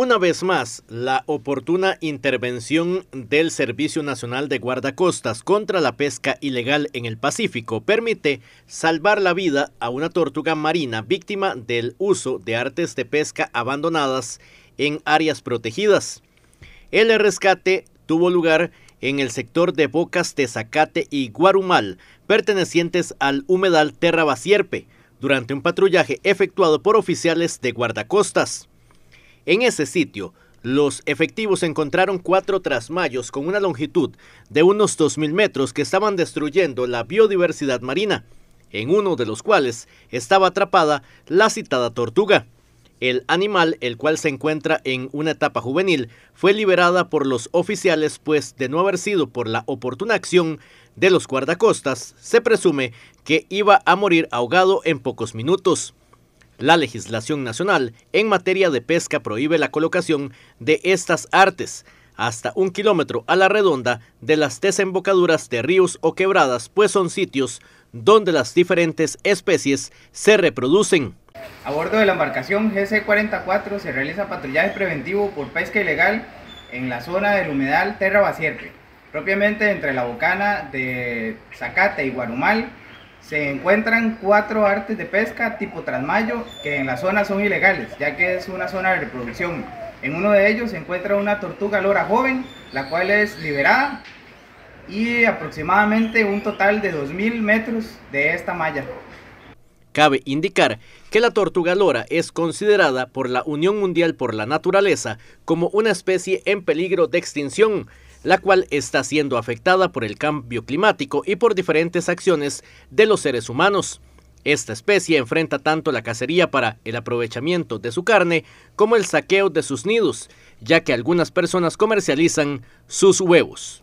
Una vez más, la oportuna intervención del Servicio Nacional de Guardacostas contra la pesca ilegal en el Pacífico permite salvar la vida a una tortuga marina víctima del uso de artes de pesca abandonadas en áreas protegidas. El rescate tuvo lugar en el sector de Bocas de Zacate y Guarumal, pertenecientes al humedal Terra durante un patrullaje efectuado por oficiales de guardacostas. En ese sitio, los efectivos encontraron cuatro trasmayos con una longitud de unos 2.000 metros que estaban destruyendo la biodiversidad marina, en uno de los cuales estaba atrapada la citada tortuga. El animal, el cual se encuentra en una etapa juvenil, fue liberada por los oficiales, pues de no haber sido por la oportuna acción de los guardacostas, se presume que iba a morir ahogado en pocos minutos. La legislación nacional en materia de pesca prohíbe la colocación de estas artes hasta un kilómetro a la redonda de las desembocaduras de ríos o quebradas, pues son sitios donde las diferentes especies se reproducen. A bordo de la embarcación GC-44 se realiza patrullaje preventivo por pesca ilegal en la zona del humedal Terra Basierre, propiamente entre la bocana de Zacate y Guanumal se encuentran cuatro artes de pesca tipo trasmayo que en la zona son ilegales, ya que es una zona de reproducción. En uno de ellos se encuentra una tortuga lora joven, la cual es liberada y aproximadamente un total de 2.000 metros de esta malla. Cabe indicar que la tortuga lora es considerada por la Unión Mundial por la Naturaleza como una especie en peligro de extinción, la cual está siendo afectada por el cambio climático y por diferentes acciones de los seres humanos. Esta especie enfrenta tanto la cacería para el aprovechamiento de su carne como el saqueo de sus nidos, ya que algunas personas comercializan sus huevos.